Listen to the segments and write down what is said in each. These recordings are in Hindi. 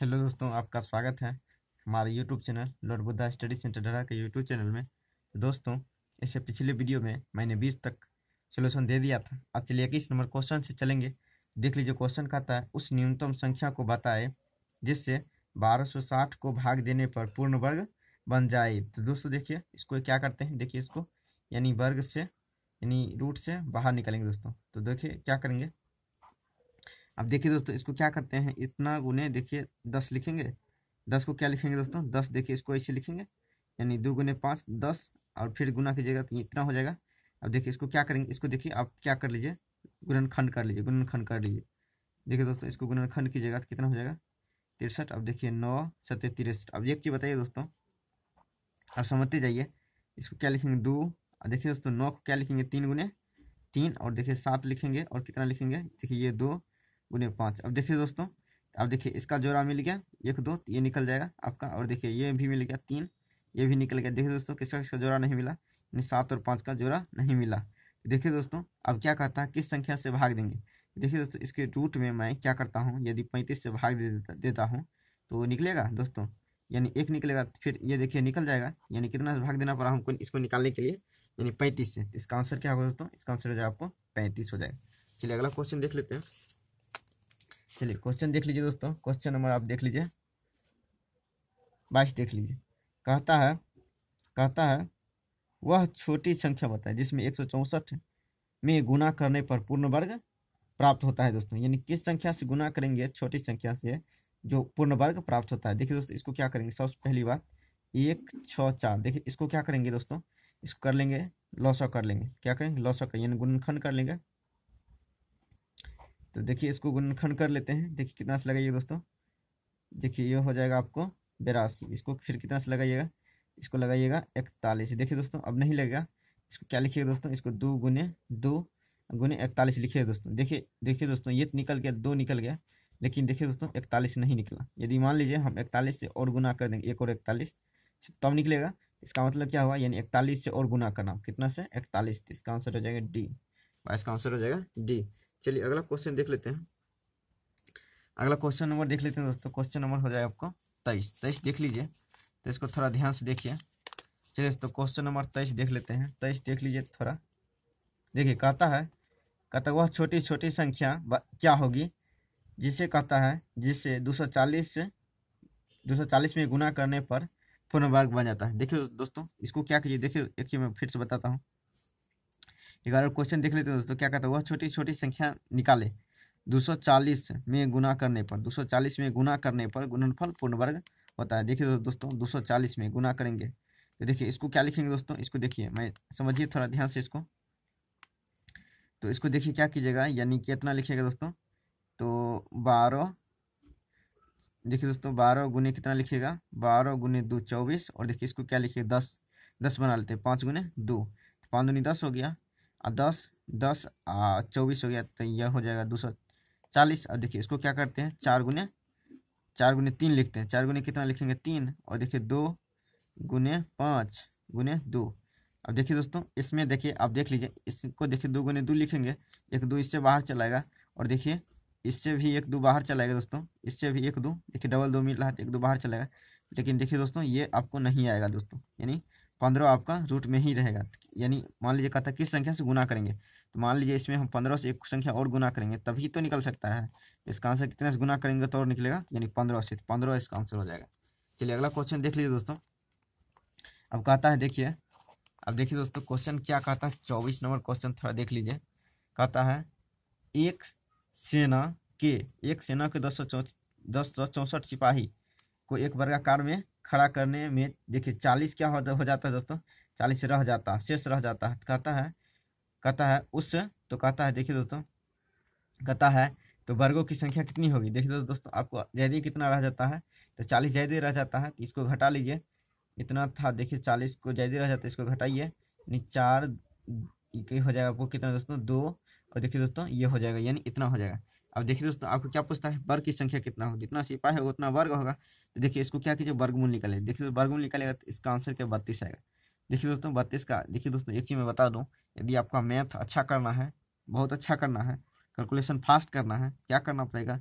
हेलो दोस्तों आपका स्वागत है हमारे YouTube channel lord Buddha study centre डरा के यूट्यूब चैनल में तो दोस्तों इससे पिछले वीडियो में मैंने बीस तक सोल्यूशन दे दिया था अब चलिए इक्कीस नंबर क्वेश्चन से चलेंगे देख लीजिए क्वेश्चन कहता है उस न्यूनतम संख्या को बताए जिससे बारह को भाग देने पर पूर्ण वर्ग बन जाए तो दोस्तों देखिए इसको क्या करते हैं देखिए इसको यानी वर्ग से यानी रूट से बाहर निकलेंगे दोस्तों तो देखिए क्या करेंगे अब देखिए दोस्तों इसको क्या करते हैं इतना गुने देखिए दस लिखेंगे दस को क्या लिखेंगे दोस्तों दस देखिए इसको ऐसे लिखेंगे यानी दो गुने पाँच दस और फिर गुना कीजिएगा तो इतना हो जाएगा अब देखिए इसको क्या करेंगे इसको देखिए आप क्या कर लीजिए गुणनखंड कर लीजिए गुणनखंड कर लीजिए देखिए दोस्तों इसको गुणनखंड कीजिएगा तो कितना हो जाएगा तिरसठ अब देखिए नौ सत्य तिरसठ अब एक चीज़ बताइए दोस्तों आप समझते जाइए इसको क्या लिखेंगे दो और देखिए दोस्तों नौ को क्या लिखेंगे तीन गुने तीन और देखिए सात लिखेंगे और कितना लिखेंगे देखिए ये दो गुने पाँच अब देखिए दोस्तों अब देखिए इसका जोड़ा मिल गया एक दो ये निकल जाएगा आपका और देखिए ये भी मिल गया तीन ये भी निकल गया देखिए दोस्तों किसका किसका जोड़ा नहीं मिला यानी सात और पाँच का जोड़ा नहीं मिला देखिए दोस्तों अब क्या कहता है किस संख्या से भाग देंगे देखिए दोस्तों इसके रूट में मैं क्या करता हूँ यदि पैंतीस से भाग देता, देता हूँ तो निकलेगा दोस्तों यानी एक निकलेगा फिर ये देखिए निकल जाएगा यानी कितना से भाग देना पड़ा हमको इसको निकालने के लिए यानी पैंतीस से इसका आंसर क्या होगा दोस्तों इसका आंसर हो जाएगा आपको पैंतीस हो जाएगा चलिए अगला क्वेश्चन देख लेते हैं चलिए क्वेश्चन देख लीजिए दोस्तों क्वेश्चन नंबर आप देख लीजिए बाईस देख लीजिए कहता है कहता है वह छोटी संख्या बताए जिसमें एक सौ में गुना करने पर पूर्ण वर्ग प्राप्त होता है दोस्तों यानी किस संख्या से गुना करेंगे छोटी संख्या से जो पूर्ण वर्ग प्राप्त होता है देखिए दोस्तों इसको क्या करेंगे सबसे पहली बात एक छः चार देखिए इसको क्या करेंगे दोस्तों इसको कर लेंगे लौसा कर लेंगे क्या करेंगे लौसा कर यानी गुणनखंड कर लेंगे तो देखिए इसको गुणनखंड कर लेते हैं देखिए कितना से लगाइए दोस्तों देखिए ये हो जाएगा आपको बेरासी इसको फिर कितना से लगाइएगा इसको लगाइएगा इकतालीस देखिए दोस्तों अब नहीं लगेगा इसको क्या लिखिएगा दोस्तों इसको दो गुने दो गुने इकतालीस लिखिए दोस्तों देखिए देखिए दोस्तों ये निकल गया दो निकल गया लेकिन देखिए दोस्तों इकतालीस नहीं निकला यदि मान लीजिए हम इकतालीस से और गुना कर देंगे एक और इकतालीस तब निकलेगा इसका मतलब क्या हुआ यानी इकतालीस से और गुना करना कितना से इकतालीस इसका आंसर हो जाएगा डी इसका आंसर हो जाएगा डी चलिए अगला क्वेश्चन देख लेते हैं अगला क्वेश्चन नंबर देख लेते हैं दोस्तों क्वेश्चन नंबर हो जाए आपको तेईस तेईस देख लीजिए तो इसको थोड़ा ध्यान से देखिए चलिए दोस्तों क्वेश्चन नंबर तेईस देख लेते हैं तेईस देख लीजिए थोड़ा देखिए कहता है कहता वह छोटी छोटी संख्या क्या होगी जिसे कहता है जिससे चालीस से चालीस में गुना करने पर पूर्ण वर्ग बन जाता है देखिए दोस्तों इसको क्या कीजिए देखिए एक चीज़ मैं फिर से बताता हूँ एक बार क्वेश्चन देख लेते हैं दोस्तों क्या कहता है वह छोटी छोटी संख्या निकाले 240 में गुना करने पर 240 में गुना करने पर गुणनफल पूर्ण वर्ग होता है देखिए दोस्तों 240 में गुना करेंगे तो देखिए इसको क्या लिखेंगे दोस्तों इसको देखिए मैं समझिए थोड़ा ध्यान से इसको तो इसको देखिए क्या कीजिएगा यानी कितना लिखिएगा दोस्तों तो बारह देखिए दोस्तों बारह गुने कितना लिखिएगा बारह गुने दो चौबीस और देखिए इसको क्या लिखिए दस दस बना लेते हैं पाँच गुने दो तो पाँच दुनी दस हो गया और दस दस चौबीस हो गया तो यह हो जाएगा दो सौ चालीस और देखिए इसको क्या करते हैं चार गुने चार गुने तीन लिखते हैं चार गुने कितना लिखेंगे तीन और देखिए दो गुने पाँच गुने दो अब देखिए दोस्तों इसमें देखिए आप देख लीजिए इसको देखिए दो गुने दो लिखेंगे एक दो इससे बाहर चलाएगा और देखिए इससे भी एक दो बाहर चलाएगा दोस्तों इससे भी एक दो देखिए डबल दो मिल रहा है तो एक दो बाहर चलाएगा लेकिन देखिए दोस्तों ये आपको नहीं आएगा दोस्तों यानी पंद्रह आपका रूट में ही रहेगा यानी मान लीजिए कहता है किस संख्या से गुना करेंगे तो मान लीजिए इसमें हम पंद्रह से एक संख्या और गुना करेंगे तभी तो निकल सकता है इसका आंसर कितने से गुना करेंगे तो और निकलेगा यानी पंद्रह से पंद्रह इसका आंसर हो जाएगा चलिए अगला क्वेश्चन देख लीजिए दोस्तों अब कहता है देखिए अब देखिए दोस्तों क्वेश्चन क्या कहता है चौबीस नंबर क्वेश्चन थोड़ा देख लीजिए कहता है एक सेना के एक सेना के दस सौ चौसठ सिपाही को एक वर्गाकार में खड़ा करने में देखिए चालीस क्या हो, हो जाता है दोस्तों चालीस रह जाता है शेष रह जाता है कहता है कहता है उस तो कहता है देखिए दोस्तों कहता है तो वर्गों की संख्या कितनी होगी देखिए दोस्तों दोस्तों आपको जैदी कितना रह जाता है तो चालीस जैदी रह जाता है तो इसको घटा लीजिए इतना था देखिए चालीस को जैदी रह जाता है इसको घटाइए यानी चार हो जाएगा आपको कितना दोस्तों दो और देखिए दोस्तों ये हो जाएगा यानी इतना हो जाएगा अब देखिए दोस्तों आपको क्या पूछता है वर्ग की संख्या कितना हो जितना सिपाही होगा उतना वर्ग होगा तो देखिए इसको क्या कीजिए वर्गमूल निकाले देखिए दोस्तों वर्गमूल निकालेगा तो इसका आंसर क्या बत्तीस आएगा देखिए दोस्तों बत्तीस का देखिए दोस्तों एक चीज़ मैं बता दूँ यदि आपका मैथ अच्छा करना है बहुत अच्छा करना है कैलकुलेशन फास्ट करना है क्या करना पड़ेगा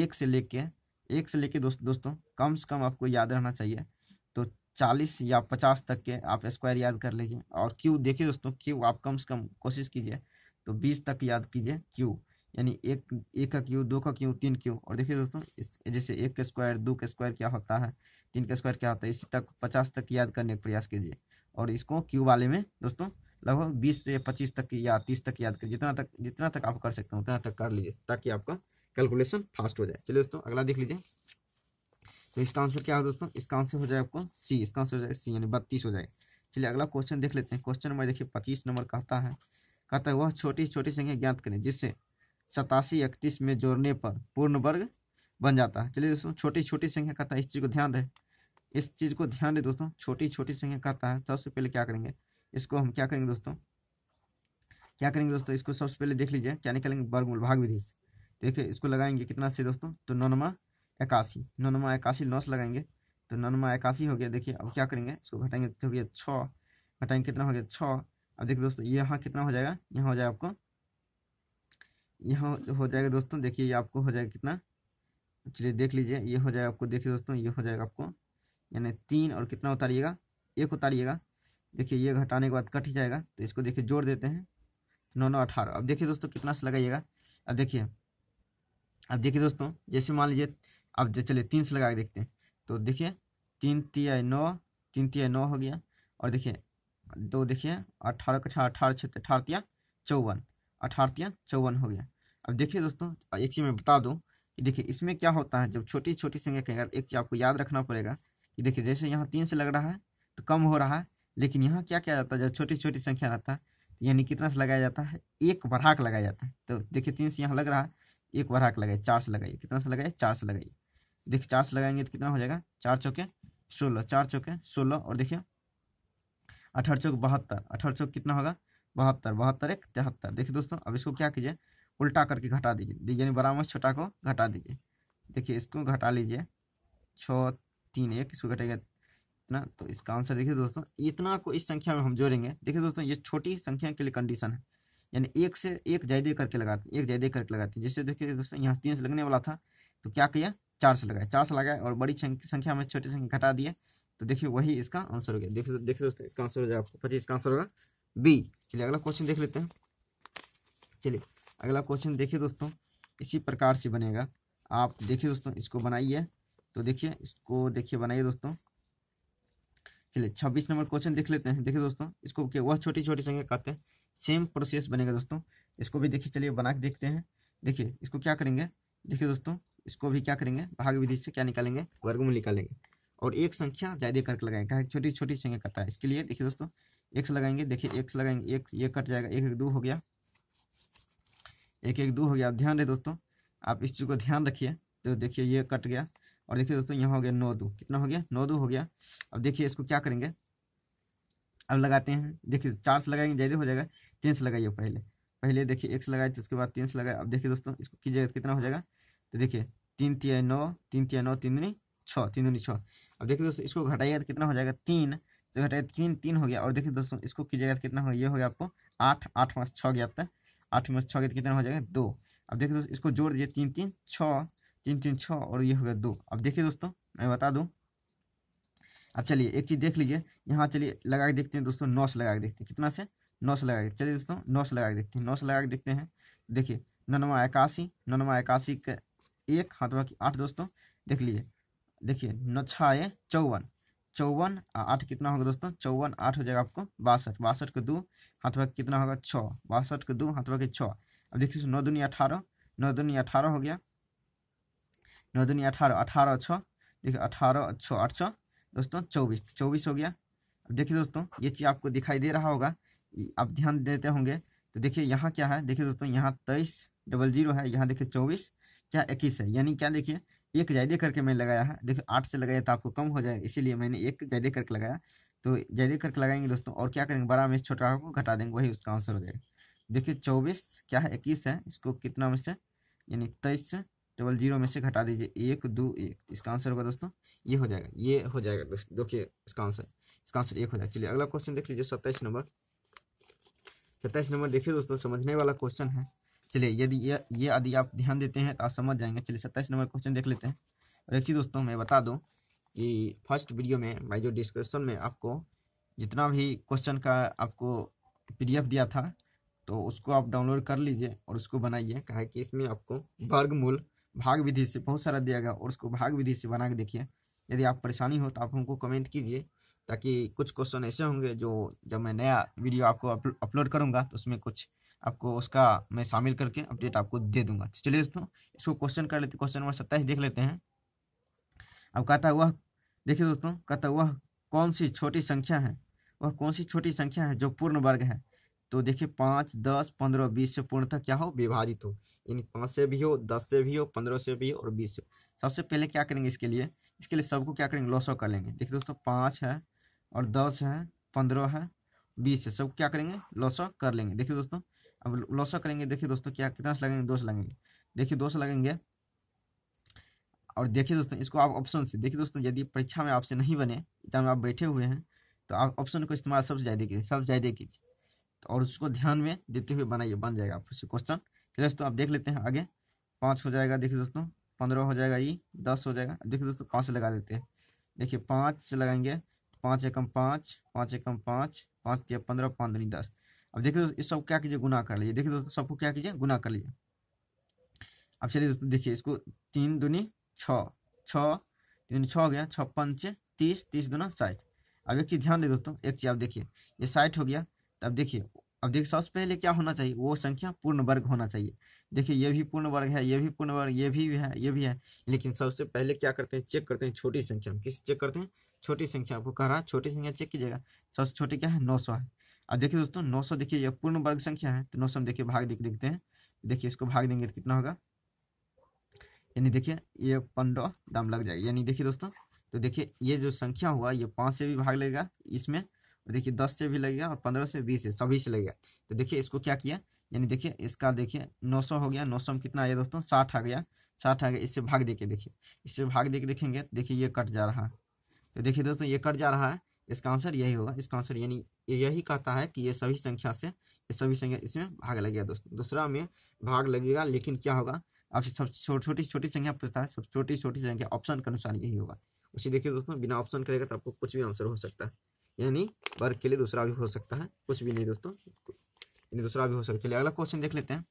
एक से लेके एक से लेके दोस्त दोस्तों कम से कम आपको याद रहना चाहिए तो चालीस या पचास तक के आप स्क्वायर याद कर लीजिए और क्यू देखिए दोस्तों क्यू आप कम से कम कोशिश कीजिए तो बीस तक याद कीजिए क्यू यानी एक एक का क्यू दो का क्यू तीन क्यू और देखिए दोस्तों इस जैसे एक का स्क्वायर दो का स्क्वायर क्या होता है तीन का स्क्वायर क्या होता है इसी तक पचास तक याद करने का प्रयास कीजिए और इसको क्यू वाले में दोस्तों लगभग बीस से पच्चीस तक या तीस तक याद करिए जितना तक जितना तक आप कर सकते हैं उतना तक कर लीजिए ताकि आपका कैलकुलेशन फास्ट हो जाए चलिए दोस्तों अगला देख लीजिए तो इसका आंसर क्या हो दोस्तों इसका आंसर हो जाए आपको सी इसका आंसर हो जाएगा सी यानी बत्तीस हो जाए चलिए अगला क्वेश्चन देख लेते हैं क्वेश्चन नंबर देखिए पच्चीस नंबर कहता है कहता है वह छोटी छोटी संख्या ज्ञात करें जिससे सतासी इकतीस में जोड़ने पर पूर्ण वर्ग बन जाता है चलिए दोस्तों छोटी छोटी संख्या कहता है इस चीज़ को ध्यान रहे इस चीज़ को ध्यान रहे दोस्तों छोटी छोटी संख्या कहता है सबसे पहले क्या करेंगे इसको हम क्या करेंगे दोस्तों क्या करेंगे दोस्तों इसको सबसे पहले देख लीजिए क्या निकलेंगे वर्गमूल भाग विधि से देखिए इसको लगाएंगे कितना से दोस्तों तो नौनमा इक्यासी नौनमा इक्यासी नौ से लगाएंगे तो नौनमा इक्यासी हो गया देखिए अब क्या करेंगे इसको घटाएंगे तो हो गया छः घटाएंगे कितना हो गया छः अब देखिए दोस्तों यहाँ कितना हो जाएगा यहाँ हो जाएगा आपको यहाँ हो जाएगा दोस्तों देखिए ये आपको हो जाएगा कितना चलिए देख लीजिए ये हो जाएगा आपको देखिए दोस्तों ये हो जाएगा आपको यानी तीन और कितना उतारिएगा एक उतारिएगा देखिए ये घटाने के बाद कट ही जाएगा तो इसको देखिए जोड़ देते हैं नौ नौ अठारह अब देखिए दोस्तों कितना से लगाइएगा अब देखिए अब देखिए दोस्तों जैसे मान लीजिए अब चलिए तीन से लगा के देखते हैं तो देखिए तीन तिहाई नौ तीन तिहाई नौ हो गया और देखिए दो देखिए अठारह अठारह अठारह अठारह तिया चौवन अठारह तिया चौवन हो गया अब देखिए दोस्तों एक चीज़ मैं बता दूँ कि देखिए इसमें क्या होता है जब छोटी छोटी संख्या कहेगा एक चीज़ आपको याद रखना पड़ेगा कि देखिए जैसे यहाँ तीन से लग रहा है तो कम हो रहा है लेकिन यहाँ क्या क्या जाता है जब छोटी छोटी संख्या रहता है तो यानी कितना से लगाया जाता है एक बढ़ाक लगाया जाता है तो देखिए तीन से यहाँ लग रहा है एक बढ़ाक लगाइए चार से लगाइए कितना से लगाइए चार से लगाइए देखिए चार से लगाएंगे तो कितना हो जाएगा चार चौके सोलह चार चौके सोलह और देखिए अठारह चौक बहत्तर अठहठ चौक कितना होगा बहत्तर बहत्तर एक तिहत्तर देखिए दोस्तों अब इसको क्या कीजिए उल्टा करके घटा दीजिए यानी बड़ा छोटा को घटा दीजिए देखिए इसको घटा लीजिए छः तीन एक इसको घटेगा इतना तो इसका आंसर देखिए दोस्तों इतना को इस संख्या में हम जोड़ेंगे देखिए दोस्तों ये छोटी संख्या के लिए कंडीशन है यानी एक से एक जायदे करके लगाते एक जायदे करके लगाते हैं जैसे देखिए दोस्तों यहाँ तीन से लगने वाला था तो क्या किया चार से लगाया चार से लगाए और बड़ी संख्या में छोटी संख्या घटा दिए तो देखिए वही इसका आंसर हो गया देखिए देखिए दोस्तों इसका आंसर हो जाएगा आपको पच्चीस का आंसर होगा बी चलिए अगला क्वेश्चन देख लेते हैं चलिए अगला क्वेश्चन देखिए दोस्तों इसी प्रकार से बनेगा आप देखिए दोस्तों इसको बनाइए तो देखिए इसको देखिए बनाइए दोस्तों चलिए छब्बीस नंबर क्वेश्चन देख लेते हैं देखिए दोस्तों इसको क्या वह छोटी छोटी संख्या कहते हैं सेम प्रोसेस बनेगा दोस्तों इसको भी देखिए चलिए बना के देखते हैं देखिए इसको क्या करेंगे देखिए दोस्तों इसको भी क्या करेंगे भाग विधि से क्या निकालेंगे वर्गमूल निकालेंगे और एक संख्या ज़्यादा करके लगाएंगे कहा छोटी छोटी संख्या कटता है इसके लिए देखिए दोस्तों एक लगाएंगे देखिए एक लगाएंगे एक ये कट जाएगा एक एक दो हो गया एक एक दो हो गया ध्यान रहे दोस्तों आप इस चीज़ को ध्यान रखिए तो देखिए ये कट गया और देखिए दोस्तों यहाँ हो गया नौ दो कितना हो गया नौ दो हो गया अब देखिए इसको क्या करेंगे अब लगाते हैं देखिए चार से लगाएंगे ज़्यादा हो जाएगा तीन से लगाइए पहले पहले देखिए एक से लगाए तो उसके बाद तीन से लगाए अब देखिए दोस्तों इसको कीजिएगा तो कितना हो जाएगा तो देखिए तीन तीन नौ तीन तीन नौ तीन दूनी छः तीन दूनी छः अब देखिए दोस्तों इसको घटाइएगा तो कितना हो जाएगा तीन तो घटाइए तीन तीन हो गया और देखिए दोस्तों इसको कीजिएगा तो कितना हो ये हो गया आपको आठ आठ पाँच छः गया तक आठ में छः तो कितना हो जाएगा दो अब देखिए दोस्तों इसको जोड़ दीजिए तीन तीन छः तीन तीन छः और ये हो गया दो अब देखिए दोस्तों मैं बता दूँ अब चलिए एक चीज़ देख लीजिए यहाँ चलिए लगा के देखते हैं दोस्तों नौ से लगा के देखते हैं कितना से नौ से लगा के चलिए दोस्तों नौ से लगा के देखते हैं नौ से लगा के देखते हैं देखिए ननमा इक्यासी ननमा इक्यासी का एक हाथ बाकी आठ दोस्तों देख लीजिए देखिए नौ छः चौवन चौवन आठ कितना होगा दोस्तों चौवन आठ हो जाएगा आपको बासठ बासठ के दो हाथ भाग कितना होगा छः बासठ के दो हाथ भाग छः अब देखिए नौ दुनिया अठारह नौ दुनिया अठारह हो गया नौ दुनिया अठारह अठारह छः देखिए अठारह छः आठ छः दोस्तों चौबीस चौबीस हो गया अब देखिए दोस्तों ये चीज़ आपको दिखाई दे रहा होगा आप ध्यान देते होंगे तो देखिए यहाँ क्या है देखिए दोस्तों यहाँ तेईस डबल जीरो है यहाँ देखिए चौबीस क्या इक्कीस है यानी क्या देखिए एक ज़्यादा करके मैंने लगाया है देखिए आठ से लगाया तो आपको कम हो जाएगा इसीलिए मैंने एक ज़्यादा करके लगाया तो ज़्यादा करके लगाएंगे दोस्तों और क्या करेंगे बारह में से छोटा को घटा देंगे वही उसका आंसर हो जाएगा देखिए चौबीस क्या है इक्कीस है इसको कितना में से यानी तेईस से डबल जीरो में से घटा दीजिए एक दो एक इसका आंसर होगा दोस्तों ये हो जाएगा ये हो जाएगा दोस्तों देखिए इसका आंसर इसका आंसर एक हो जाएगा चलिए अगला क्वेश्चन देख लीजिए सत्ताईस नंबर सत्ताईस नंबर देखिए दोस्तों समझने वाला क्वेश्चन है चलिए यदि ये ये यदि आप ध्यान देते हैं तो आप समझ जाएंगे चलिए सत्ताईस नंबर क्वेश्चन देख लेते हैं और एक चीज़ दोस्तों मैं बता दूँ कि फर्स्ट वीडियो में भाई जो डिस्क्रिप्शन में आपको जितना भी क्वेश्चन का आपको पी दिया था तो उसको आप डाउनलोड कर लीजिए और उसको बनाइए कहा कि इसमें आपको वर्गमूल भाग विधि से बहुत सारा दिया गया और उसको भाग विधि से बना के देखिए यदि आप परेशानी हो तो आप हमको कमेंट कीजिए ताकि कुछ क्वेश्चन ऐसे होंगे जो जब मैं नया वीडियो आपको अपलोड करूँगा तो उसमें कुछ आपको उसका मैं शामिल करके अपडेट आपको दे दूंगा अच्छा, चलिए दोस्तों इसको क्वेश्चन कर लेते क्वेश्चन नंबर सत्ताईस देख लेते हैं अब कहता हुआ देखिए दोस्तों कहता वह कौन सी छोटी संख्या है वह कौन सी छोटी संख्या है जो पूर्ण वर्ग है तो देखिए पाँच दस पंद्रह बीस से पूर्णतः क्या हो विभाजित हो यानी पाँच से भी हो दस से भी हो पंद्रह से भी हो और बीस से सबसे पहले क्या करेंगे इसके लिए इसके लिए सबको क्या करेंगे लॉसो कर लेंगे देखिए दोस्तों पाँच है और दस है पंद्रह है बीस है सब क्या करेंगे लॉसो कर लेंगे देखिए दोस्तों अब लॉसा करेंगे देखिए दोस्तों क्या कितना लगेंगे दो लगेंगे देखिए दो लगेंगे और देखिए दोस्तों इसको आप ऑप्शन से देखिए दोस्तों यदि परीक्षा में आपसे नहीं बने एग्जाम में आप बैठे हुए हैं तो आप ऑप्शन को इस्तेमाल सबसे ज़्यादा कीजिए सबसे ज़्यादा कीजिए तो और उसको ध्यान में देते हुए बनाइए बन जाएगा आपसे क्वेश्चन तो दोस्तों आप देख लेते हैं आगे पाँच हो जाएगा देखिए दोस्तों पंद्रह हो जाएगा ये दस हो जाएगा देखिए दोस्तों पाँच लगा देते हैं देखिए पाँच लगाएंगे पाँच एकम पाँच पाँच एकम पाँच पाँच दिया पंद्रह पाँच दस अब देखिए दोस्तों इस सब क्या कीजिए गुना कर लीजिए देखिए दोस्तों सबको क्या कीजिए गुना कर लीजिए अब चलिए दोस्तों देखिए इसको तीन दूनी छः छः तीन छः हो गया छः पंच तीस तीस दूना साठ अब एक चीज़ ध्यान दे दोस्तों एक चीज़ आप देखिए ये साठ हो गया तो अब देखिए अब देखिए सबसे पहले क्या होना चाहिए वो संख्या पूर्ण वर्ग होना चाहिए देखिए ये भी पूर्ण वर्ग है ये भी पूर्ण वर्ग ये भी है ये भी है लेकिन सबसे पहले क्या करते हैं चेक करते हैं छोटी संख्या किस चेक करते हैं छोटी संख्या आपको कह रहा है छोटी संख्या चेक कीजिएगा सबसे छोटी क्या है नौ सौ है अब देखिए दोस्तों सौ देखिए यह पूर्ण वर्ग संख्या है तो नौ सौ देखिए भाग देख देखते हैं देखिए इसको भाग देंगे तो कितना होगा यानी देखिए ये पंद्रह दाम लग जाएगा यानी देखिए दोस्तों तो देखिए ये जो संख्या हुआ ये पाँच से भी भाग लगेगा इसमें और देखिए दस से भी लगेगा और पंद्रह से बीस से सभी से लगेगा तो देखिए इसको क्या किया यानी देखिए इसका देखिए नौ सौ हो गया नौ सौ में कितना आया दोस्तों साठ आ गया साठ आ गया इससे भाग देखिए देखिए इससे भाग देखिए देखेंगे देखिए ये कट जा रहा है तो देखिए दोस्तों ये कट जा रहा है इसका आंसर यही होगा इसका आंसर यानी यही कहता है कि ये सभी संख्या से ये सभी संख्या इसमें भाग लगेगा दोस्तों दूसरा में भाग लगेगा लेकिन क्या होगा आपसे सब छोटी छोटी संख्या पूछता है सब छोटी छोटी संख्या ऑप्शन के अनुसार यही होगा उसी देखिए दोस्तों बिना ऑप्शन करेगा तो आपको कुछ भी आंसर हो सकता है यानी वर्ग के लिए दूसरा भी हो सकता है कुछ भी नहीं दोस्तों यानी दूसरा भी हो सकता है चलिए अगला क्वेश्चन देख लेते हैं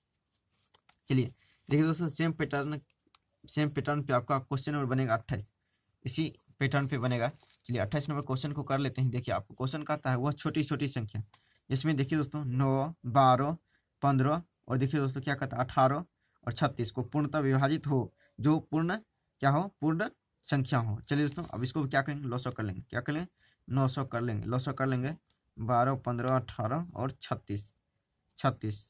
चलिए देखिए दोस्तों सेम पैटर्न सेम पैटर्न पे आपका क्वेश्चन नंबर बनेगा अट्ठाईस इसी पैटर्न पे बनेगा चलिए अट्ठाईस नंबर क्वेश्चन को कर लेते हैं देखिए आपको क्वेश्चन कहता है वह छोटी छोटी संख्या इसमें देखिए दोस्तों नौ बारह पंद्रह और देखिए दोस्तों क्या कहता है अठारह और छत्तीस को पूर्णतः विभाजित हो जो पूर्ण क्या हो पूर्ण संख्या हो चलिए दोस्तों अब इसको क्या करेंगे लौ कर लेंगे क्या कर लेंगे नौ सौ कर लेंगे लौ कर लेंगे बारह पंद्रह अठारह और छत्तीस छत्तीस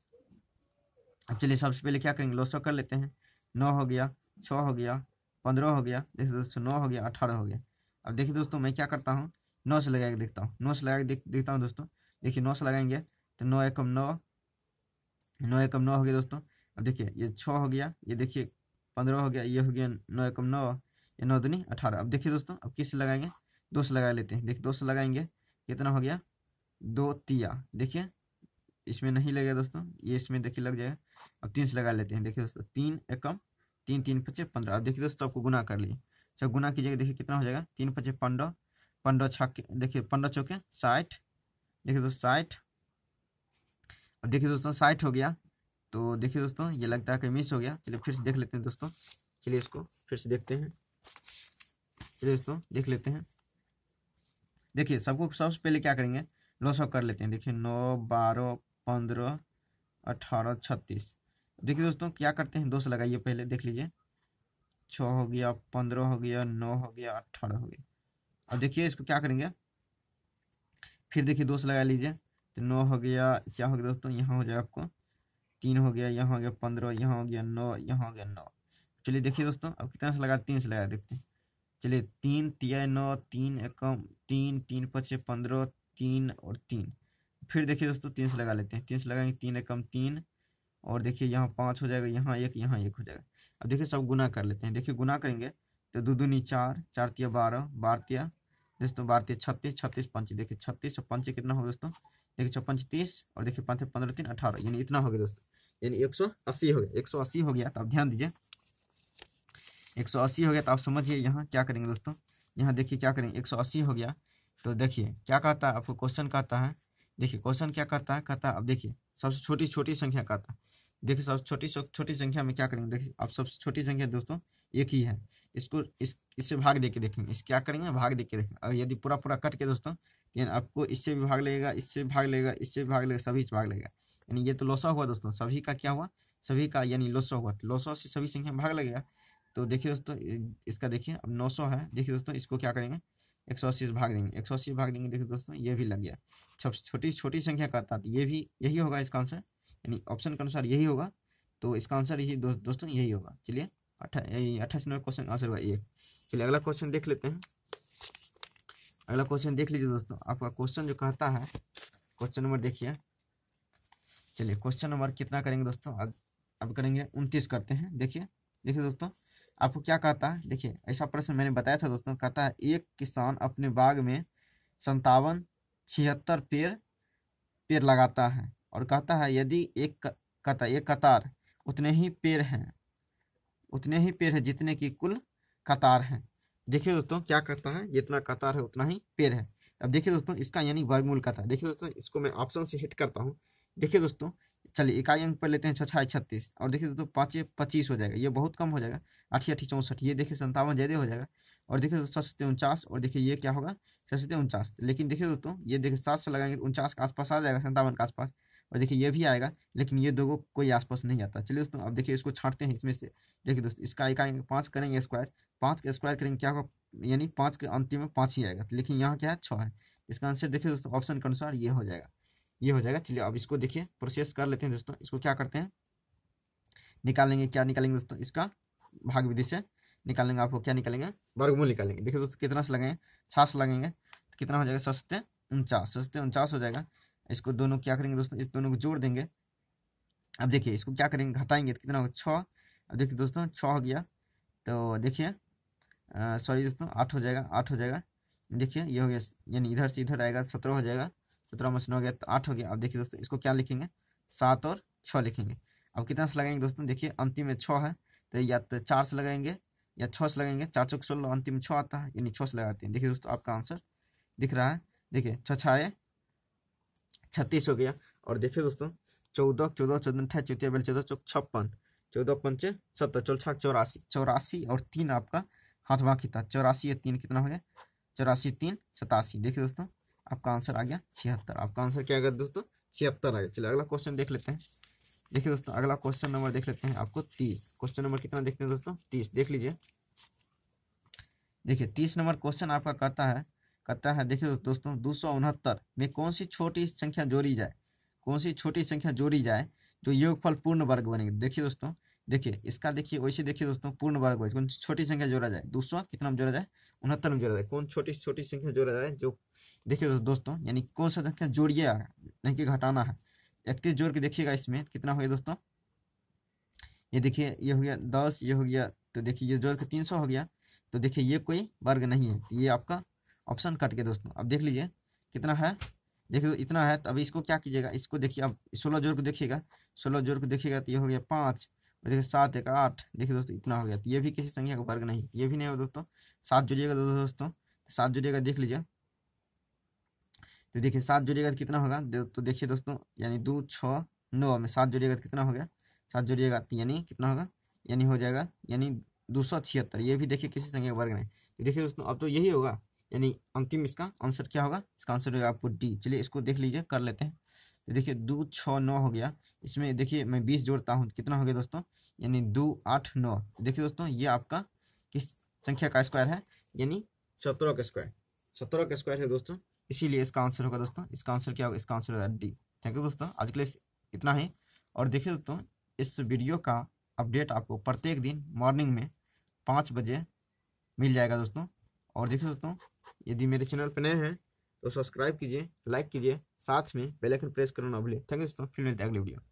अब चलिए सबसे पहले क्या करेंगे लौ कर लेते हैं नौ हो गया छः हो गया पंद्रह हो गया देखिए दोस्तों नौ हो गया अठारह हो गया अब देखिए दोस्तों मैं क्या करता हूँ नौ से लगा के देखता हूँ नौ से लगा के देख देखता हूँ दोस्तों देखिए नौ से लगाएंगे तो नौ एकम नौ नौ एकम नौ हो गया दोस्तों अब देखिए ये छः हो गया ये देखिए पंद्रह हो गया ये हो गया नौ एकम नौ ये नौ दूनी अठारह अब देखिए दोस्तों अब किस लगाएंगे दो से लगा लेते हैं देखिए दो से लगाएंगे कितना हो गया दो तिया देखिए इसमें नहीं लगेगा दोस्तों ये इसमें देखिए लग जाएगा अब तीन से लगा लेते हैं देखिए दोस्तों तीन एकम तीन तीन पच्चीस पंद्रह अब देखिए दोस्तों आपको गुना कर लिए जब गुना कीजिएगा देखिए कितना हो जाएगा तीन पचे पंद्रह पंद्रह छक्के देखिए पंद्रह चौके साठ देखिए दोस्तों साठ अब देखिए दोस्तों साठ हो गया तो देखिए दोस्तों ये लगता है कि मिस हो गया चलिए फिर से देख लेते हैं दोस्तों चलिए इसको फिर से देखते हैं चलिए दोस्तों देख लेते हैं देखिए सबको सबसे पहले क्या करेंगे लॉस ऑफ कर लेते हैं देखिए नौ बारह पंद्रह अठारह छत्तीस देखिए दोस्तों क्या करते हैं दो सौ लगाइए पहले देख लीजिए छः हो गया पंद्रह हो गया नौ हो गया अट्ठारह हो गया अब देखिए इसको क्या करेंगे फिर देखिए दोस्त लगा लीजिए तो नौ हो गया क्या हो गया दोस्तों यहाँ हो जाए आपको तीन हो गया यहाँ हो गया पंद्रह यहाँ हो गया नौ यहाँ हो गया नौ चलिए देखिए दोस्तों अब कितना से लगा तीन से लगाया देखते हैं चलिए तीन तिया नौ तीन एकम तीन तीन पचे पंद्रह तीन और तीन फिर देखिए दोस्तों तीन से लगा लेते हैं तीन से लगाएंगे तीन एकम तीन और देखिए यहाँ पाँच हो जाएगा यहाँ एक यहाँ एक हो जाएगा अब देखिए सब गुना कर लेते हैं देखिए गुना करेंगे तो दो दूनी चार चार तिया बारह भारतीय दोस्तों भारतीय छत्तीस छत्तीस पंच देखिए छत्तीस और पंच कितना होगा दोस्तों देखिए छप्पन तीस और देखिए पाँच पंद्रह तीन अठारह यानी इतना हो गया दोस्तों यानी एक सौ अस्सी हो गया एक सौ अस्सी हो गया तो आप ध्यान दीजिए एक सौ अस्सी हो गया तो आप समझिए यहाँ क्या करेंगे दोस्तों यहाँ देखिए क्या करेंगे एक सौ अस्सी हो गया तो देखिए क्या कहता है आपको क्वेश्चन कहता है देखिए क्वेश्चन क्या कहता है कहता है अब देखिए सबसे छोटी छोटी संख्या कहता है देखिए सब छोटी छोटी संख्या में क्या करेंगे देखिए आप सब छोटी संख्या दोस्तों एक ही है इसको इस इससे भाग दे के देखेंगे इस क्या करेंगे भाग दे के देखेंगे और यदि पूरा पूरा कट के दोस्तों यानी आपको इससे भी भाग लेगा इससे भाग लेगा इससे भाग लेगा सभी से भाग लेगा यानी ये तो लोसा हुआ दोस्तों सभी का क्या हुआ सभी का यानी लोसा हुआ तो लोसो से सभी संख्या भाग लगेगा तो देखिए दोस्तों इसका देखिए अब नौ सौ है देखिए दोस्तों इसको क्या करेंगे एक सौ अस्सी से भाग देंगे एक सौ अस्सी भाग देंगे देखिए दोस्तों ये भी लग गया छोटी छोटी संख्या का था ये भी यही होगा इसका आंसर यानी ऑप्शन के अनुसार यही होगा तो इसका आंसर यही दो, दोस्तों यही होगा चलिए अट्ठाईस नंबर क्वेश्चन आंसर होगा एक चलिए अगला क्वेश्चन देख लेते हैं अगला क्वेश्चन देख लीजिए दोस्तों आपका क्वेश्चन जो कहता है क्वेश्चन नंबर देखिए चलिए क्वेश्चन नंबर कितना करेंगे दोस्तों अब अब करेंगे उनतीस करते हैं देखिए देखिए दोस्तों आपको क्या कहता है देखिए ऐसा प्रश्न मैंने बताया था दोस्तों कहता है एक किसान अपने बाग में संतावन छिहत्तर पेड़ पेड़ लगाता है और कहता है यदि एक कता एक कतार उतने ही पेड़ हैं उतने ही पेड़ हैं जितने की कुल कतार हैं देखिए दोस्तों क्या कहता है जितना कतार है उतना ही पेड़ है अब देखिए दोस्तों इसका यानी वर्गमूल कथा देखिए दोस्तों इसको मैं ऑप्शन से हिट करता हूँ देखिए दोस्तों चलिए इकाई अंक पर लेते हैं छठाई छत्तीस और देखिए दोस्तों पाँच पच्चीस हो जाएगा ये बहुत कम हो जाएगा अठी अठी चौंसठ ये देखिए संतावन ज़्यादा हो जाएगा और देखिए दोस्तों सस्ते उनचास और देखिए ये क्या होगा सस्ते उनचास लेकिन देखिए दोस्तों ये देखिए सात से लगाएंगे तो उनचास के आसपास आ जाएगा संतावन के आसपास और देखिए ये भी आएगा लेकिन ये दो कोई आसपास नहीं आता चलिए दोस्तों अब देखिए इसको छाटते हैं इसमें से देखिए दोस्तों इसका एक आएंगे पाँच करेंगे स्क्वायर पाँच का स्क्वायर करेंगे क्या होगा यानी पाँच के अंतिम में पाँच ही आएगा लेकिन यहाँ क्या है छः है इसका आंसर देखिए दोस्तों ऑप्शन के अनुसार ये हो जाएगा ये हो जाएगा चलिए अब इसको देखिए प्रोसेस कर लेते हैं दोस्तों इसको क्या करते हैं निकालेंगे क्या निकालेंगे दोस्तों इसका भाग विधि से निकालेंगे आपको क्या निकालेंगे वर्गमूल निकालेंगे देखिए दोस्तों कितना से लगेंगे से लगेंगे तो कितना हो जाएगा सस्ते उनचास सस्ते उनचास हो जाएगा इसको दोनों क्या करेंगे दोस्तों इस दोनों को जोड़ देंगे अब देखिए इसको क्या करेंगे घटाएंगे तो कितना होगा छः अब देखिए दोस्तों छः हो गया तो देखिए सॉरी दोस्तों आठ हो जाएगा आठ हो जाएगा देखिए ये हो गया यानी इधर से इधर आएगा सत्रह हो जाएगा सत्रह मशीन हो गया तो आठ हो गया अब देखिए दोस्तों इसको क्या लिखेंगे सात और छः लिखेंगे अब कितना से लगाएंगे दोस्तों देखिए अंतिम में छः है तो या तो चार से लगाएंगे या छः से लगाएंगे चार चौक सोलह अंतिम छः आता है यानी छः से लगाते हैं देखिए दोस्तों आपका आंसर दिख रहा है देखिए छः छाए छत्तीस हो गया और देखिए दोस्तों चौदह चौदह चौदह अठाई चौथी बेल चौदह चौक छप्पन चौदह पंचे सत्तर चौल चौरासी चौरासी और तीन आपका हाथ बाकी था चौरासी या तीन कितना हो गया चौरासी तीन सतासी देखिए दोस्तों आपका आंसर आ गया छिहत्तर आपका आंसर क्या गया दोस्तों छिहत्तर आ गया चलिए अगला क्वेश्चन देख लेते हैं देखिए दोस्तों अगला क्वेश्चन नंबर देख लेते हैं आपको तीस क्वेश्चन नंबर कितना देखते हैं दोस्तों तीस देख लीजिए देखिए तीस नंबर क्वेश्चन आपका कहता है करता है देखिए दोस्तों दो में कौन सी छोटी संख्या जोड़ी जाए कौन सी छोटी संख्या जोड़ी जाए जो योगफल पूर्ण वर्ग बनेगी देखिए दोस्तों देखिए इसका देखिए वैसे देखिए दोस्तों पूर्ण वर्ग वाइज कौन छोटी संख्या जोड़ा जाए दो कितना में जोड़ा जाए उनहत्तर में जोड़ा जाए कौन छोटी छोटी संख्या जोड़ा जाए जो देखिए दोस्तों यानी कौन सा संख्या जोड़िए नहीं कि घटाना है इकतीस जोड़ के देखिएगा इसमें कितना हो गया दोस्तों ये देखिए ये हो गया दस ये हो गया तो देखिए ये जोड़ के तीन सौ हो गया तो देखिए ये कोई वर्ग नहीं है ये आपका ऑप्शन कट के दोस्तों अब देख लीजिए कितना है देख लो इतना है तो अब इसको क्या कीजिएगा इसको देखिए अब सोलह जोड़ को देखिएगा सोलह जोड़ को देखिएगा तो ये हो गया पाँच देखिए सात एक आठ देखिए दोस्तों इतना हो गया तो ये भी किसी संख्या का वर्ग नहीं ये भी नहीं हो दोस्तों सात जोड़िएगा दोस्तों तो सात जोड़िएगा देख लीजिए तो देखिए सात जोड़िएगा तो कितना होगा तो देखिए दोस्तों यानी दो छः नौ में सात जोड़िएगा तो कितना हो गया सात जोड़िएगा तो यानी कितना होगा यानी हो जाएगा यानी दो सौ छिहत्तर ये भी देखिए किसी संख्या का वर्ग नहीं तो देखिए दोस्तों अब तो यही होगा यानी अंतिम इसका आंसर क्या होगा इसका आंसर होगा आपको डी चलिए इसको देख लीजिए कर लेते हैं तो देखिए दो छः नौ हो गया इसमें देखिए मैं बीस जोड़ता हूँ कितना हो गया दोस्तों यानी दो आठ नौ देखिए दोस्तों ये आपका किस संख्या का स्क्वायर है यानी सत्रह का स्क्वायर सत्रह का स्क्वायर है दोस्तों इसीलिए इसका आंसर होगा दोस्तों इसका आंसर क्या होगा इसका आंसर होगा डी थैंक यू दोस्तों आज के लिए इतना ही और देखिए दोस्तों इस वीडियो का अपडेट आपको प्रत्येक दिन मॉर्निंग में पाँच बजे मिल जाएगा दोस्तों और देखिए दोस्तों यदि मेरे चैनल पर नए हैं तो सब्सक्राइब कीजिए लाइक कीजिए साथ में बेल आइकन प्रेस करना ना भूलिए थैंक यू दोस्तों फिर मिलते हैं अगले वीडियो